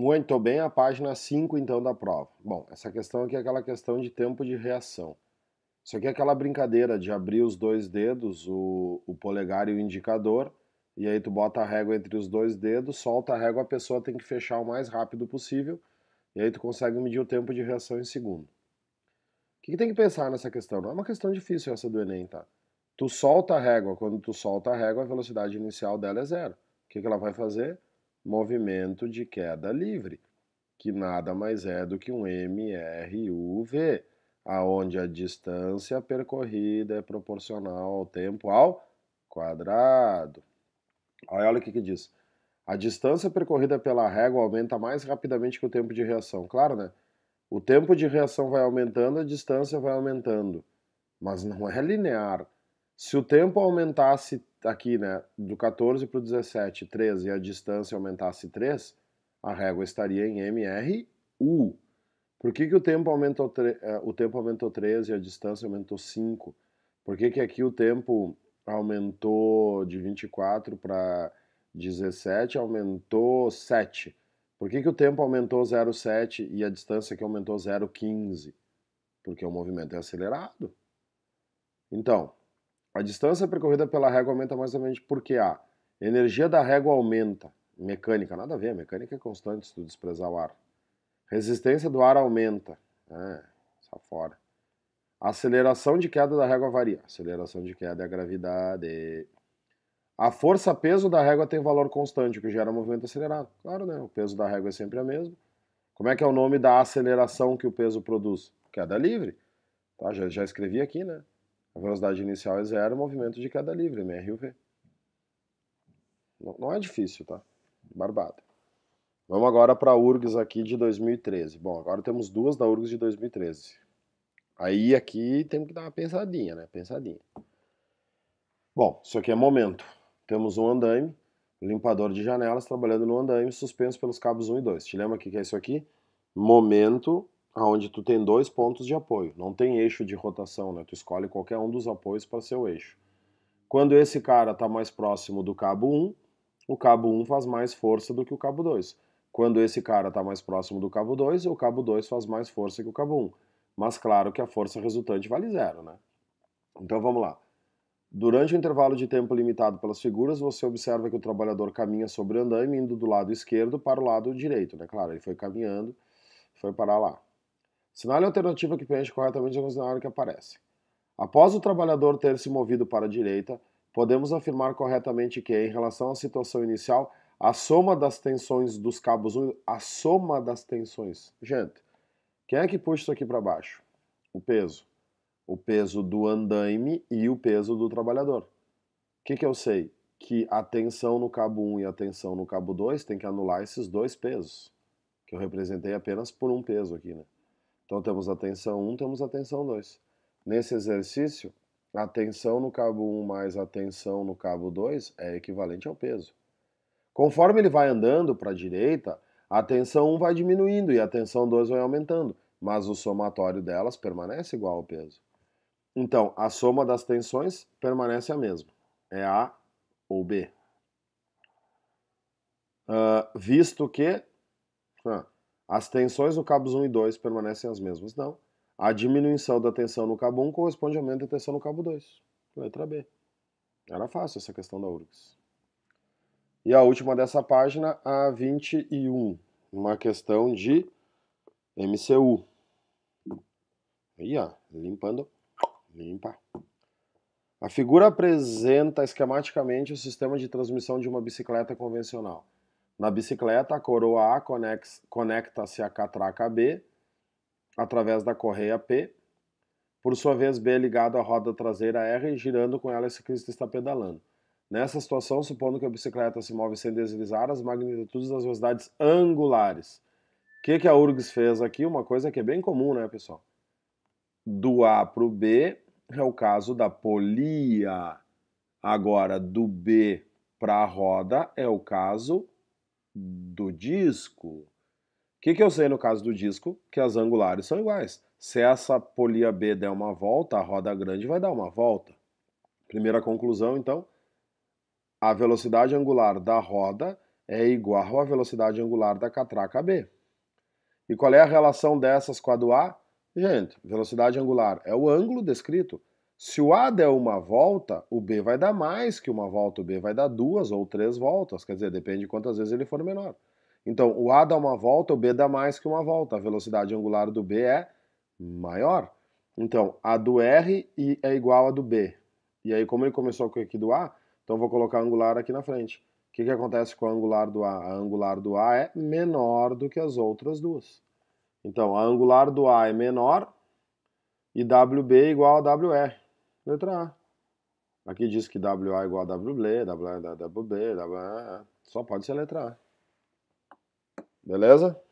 Muito bem, a página 5 então da prova. Bom, essa questão aqui é aquela questão de tempo de reação. Isso aqui é aquela brincadeira de abrir os dois dedos, o, o polegar e o indicador, e aí tu bota a régua entre os dois dedos, solta a régua, a pessoa tem que fechar o mais rápido possível, e aí tu consegue medir o tempo de reação em segundo. O que, que tem que pensar nessa questão? Não é uma questão difícil essa do Enem, tá? Tu solta a régua, quando tu solta a régua, a velocidade inicial dela é zero. O que, que ela vai fazer? movimento de queda livre, que nada mais é do que um MRUV, aonde a distância percorrida é proporcional ao tempo ao quadrado. olha o que, que diz. A distância percorrida pela régua aumenta mais rapidamente que o tempo de reação. Claro, né? O tempo de reação vai aumentando, a distância vai aumentando. Mas não é linear. Se o tempo aumentasse aqui, né, do 14 para o 17, 13 e a distância aumentasse 3, a régua estaria em MRU. Por que, que o tempo aumentou eh, o tempo aumentou 13 e a distância aumentou 5? Por que, que aqui o tempo aumentou de 24 para 17, aumentou 7? Por que, que o tempo aumentou 0,7 e a distância que aumentou 0,15? Porque o movimento é acelerado. Então, a distância percorrida pela régua aumenta mais ou menos porque a energia da régua aumenta, mecânica, nada a ver, a mecânica é constante se tu desprezar o ar. Resistência do ar aumenta, é, só fora. aceleração de queda da régua varia. aceleração de queda é a gravidade. A força-peso da régua tem valor constante, o que gera movimento acelerado. Claro, né? O peso da régua é sempre a mesma. Como é que é o nome da aceleração que o peso produz? Queda livre. Tá, já, já escrevi aqui, né? A velocidade inicial é zero, movimento de queda livre, MRUV. Não, não é difícil, tá? Barbado. Vamos agora para a URGS aqui de 2013. Bom, agora temos duas da URGS de 2013. Aí aqui temos que dar uma pensadinha, né? Pensadinha. Bom, isso aqui é momento. Temos um andaime, limpador de janelas trabalhando no andaime, suspenso pelos cabos 1 e 2. Te lembra o que é isso aqui? Momento onde tu tem dois pontos de apoio, não tem eixo de rotação, né? Tu escolhe qualquer um dos apoios para ser o eixo. Quando esse cara está mais próximo do cabo 1, o cabo 1 faz mais força do que o cabo 2. Quando esse cara está mais próximo do cabo 2, o cabo 2 faz mais força que o cabo 1. Mas claro que a força resultante vale zero, né? Então vamos lá. Durante o intervalo de tempo limitado pelas figuras, você observa que o trabalhador caminha sobre o andaime, indo do lado esquerdo para o lado direito, né? Claro, ele foi caminhando, foi parar lá. Sinale a alternativa que preenche corretamente na sinal que aparece. Após o trabalhador ter se movido para a direita, podemos afirmar corretamente que, em relação à situação inicial, a soma das tensões dos cabos úmidos, a soma das tensões. Gente, quem é que puxa isso aqui para baixo? O peso. O peso do andaime e o peso do trabalhador. O que, que eu sei? Que a tensão no cabo 1 e a tensão no cabo 2 tem que anular esses dois pesos, que eu representei apenas por um peso aqui, né? Então temos a tensão 1, temos a tensão 2. Nesse exercício, a tensão no cabo 1 mais a tensão no cabo 2 é equivalente ao peso. Conforme ele vai andando para a direita, a tensão 1 vai diminuindo e a tensão 2 vai aumentando, mas o somatório delas permanece igual ao peso. Então, a soma das tensões permanece a mesma, é A ou B. Uh, visto que. Uh, as tensões no cabos 1 e 2 permanecem as mesmas? Não. A diminuição da tensão no cabo 1 corresponde ao aumento da tensão no cabo 2. Letra B. Era fácil essa questão da URGS. E a última dessa página, a 21. Uma questão de MCU. Aí, ó, limpando. Limpa. A figura apresenta esquematicamente o sistema de transmissão de uma bicicleta convencional. Na bicicleta, a coroa A conecta-se à catraca B através da correia P. Por sua vez, B é ligado à roda traseira R, girando com ela esse ciclista está pedalando. Nessa situação, supondo que a bicicleta se move sem deslizar, as magnitudes das velocidades angulares. O que, que a URGS fez aqui? Uma coisa que é bem comum, né, pessoal? Do A para o B é o caso da polia. Agora, do B para a roda é o caso do disco. O que, que eu sei no caso do disco? Que as angulares são iguais. Se essa polia B der uma volta, a roda grande vai dar uma volta. Primeira conclusão, então, a velocidade angular da roda é igual à velocidade angular da catraca B. E qual é a relação dessas com a do A? Gente, velocidade angular é o ângulo descrito. Se o A der uma volta, o B vai dar mais que uma volta, o B vai dar duas ou três voltas, quer dizer, depende de quantas vezes ele for menor. Então, o A dá uma volta, o B dá mais que uma volta. A velocidade angular do B é maior. Então, a do R é igual a do B. E aí, como ele começou com aqui do A, então vou colocar angular aqui na frente. O que, que acontece com a angular do A? A angular do A é menor do que as outras duas. Então, a angular do A é menor e WB é igual a WR. Letra A. Aqui diz que WA é igual a WB, WA é WB, Só pode ser letra A. Beleza?